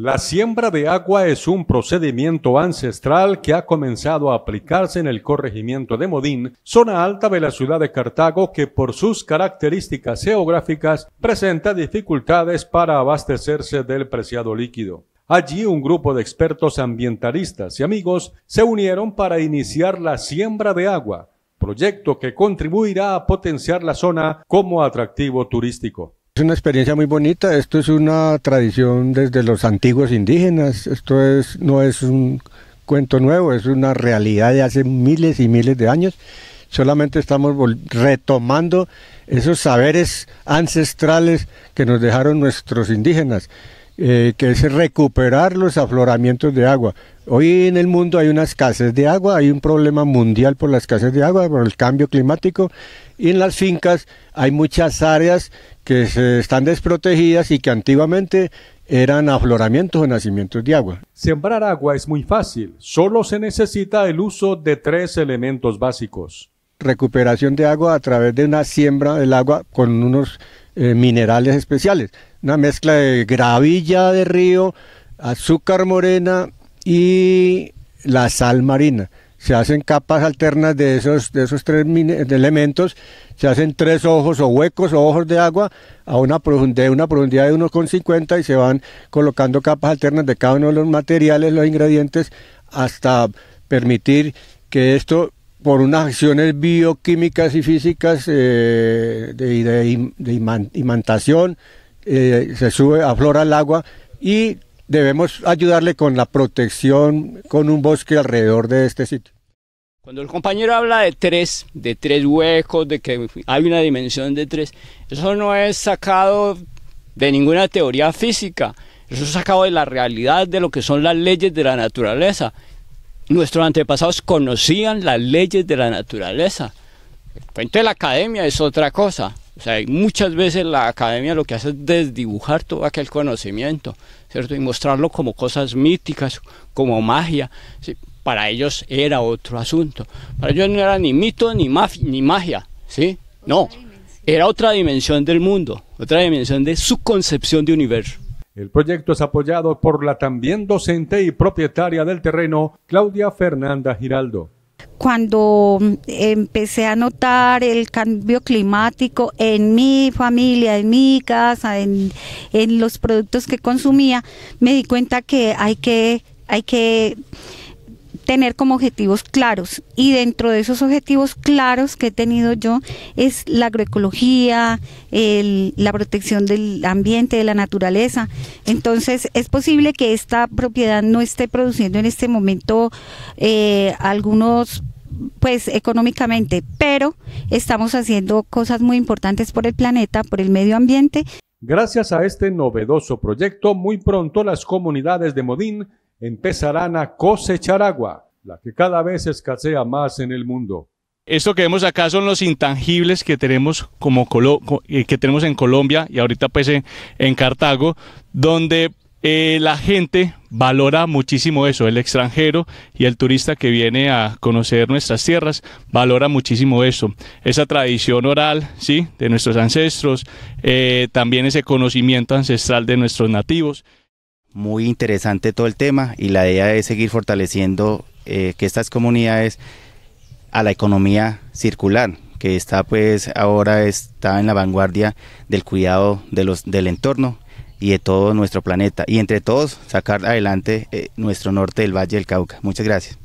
La siembra de agua es un procedimiento ancestral que ha comenzado a aplicarse en el corregimiento de Modín, zona alta de la ciudad de Cartago que por sus características geográficas presenta dificultades para abastecerse del preciado líquido. Allí un grupo de expertos ambientalistas y amigos se unieron para iniciar la siembra de agua, proyecto que contribuirá a potenciar la zona como atractivo turístico. Es una experiencia muy bonita, esto es una tradición desde los antiguos indígenas, esto es, no es un cuento nuevo, es una realidad de hace miles y miles de años, solamente estamos retomando esos saberes ancestrales que nos dejaron nuestros indígenas, eh, que es recuperar los afloramientos de agua. Hoy en el mundo hay una escasez de agua, hay un problema mundial por la escasez de agua, por el cambio climático, y en las fincas hay muchas áreas que están desprotegidas y que antiguamente eran afloramientos o nacimientos de agua. Sembrar agua es muy fácil, solo se necesita el uso de tres elementos básicos. Recuperación de agua a través de una siembra del agua con unos eh, minerales especiales, una mezcla de gravilla de río, azúcar morena, y la sal marina. Se hacen capas alternas de esos, de esos tres elementos, se hacen tres ojos o huecos o ojos de agua a una profundidad, una profundidad de 1,50 y se van colocando capas alternas de cada uno de los materiales, los ingredientes, hasta permitir que esto por unas acciones bioquímicas y físicas eh, de, imantación, eh, se sube, aflora el agua y debemos ayudarle con la protección, con un bosque alrededor de este sitio. Cuando el compañero habla de tres, de tres huecos, de que hay una dimensión de tres, eso no es sacado de ninguna teoría física, eso es sacado de la realidad, de lo que son las leyes de la naturaleza. Nuestros antepasados conocían las leyes de la naturaleza. El pues de la academia es otra cosa muchas veces la academia lo que hace es desdibujar todo aquel conocimiento, ¿cierto? Y mostrarlo como cosas míticas, como magia. Para ellos era otro asunto. Para ellos no era ni mito ni, ni magia, ¿sí? No, era otra dimensión del mundo, otra dimensión de su concepción de universo. El proyecto es apoyado por la también docente y propietaria del terreno, Claudia Fernanda Giraldo cuando mm, empecé a notar el cambio climático en mi familia, en mi casa, en, los productos que consumía, me di cuenta que hay que, hay que tener como objetivos claros. Y dentro de esos objetivos claros que he tenido yo es la agroecología, la protección del ambiente, de la naturaleza. Entonces es posible que esta propiedad no esté produciendo en este momento eh, algunos pues económicamente, pero estamos haciendo cosas muy importantes por el planeta, por el medio ambiente. Gracias a este novedoso proyecto, muy pronto las comunidades de Modín empezarán a cosechar agua, la que cada vez escasea más en el mundo. Esto que vemos acá son los intangibles que tenemos, como eh, que tenemos en Colombia y ahorita pues en, Cartago, donde eh, la gente valora muchísimo eso, el extranjero y el turista que viene a conocer nuestras tierras valora muchísimo eso, esa tradición oral, sí, de nuestros ancestros, eh, también ese conocimiento ancestral de nuestros nativos. Muy interesante todo el tema y la idea es seguir fortaleciendo eh, que estas comunidades a la economía circular, que está pues ahora está en la vanguardia del cuidado de los, del entorno y de todo nuestro planeta. Y entre todos sacar adelante eh, nuestro norte del Valle del Cauca. Muchas gracias.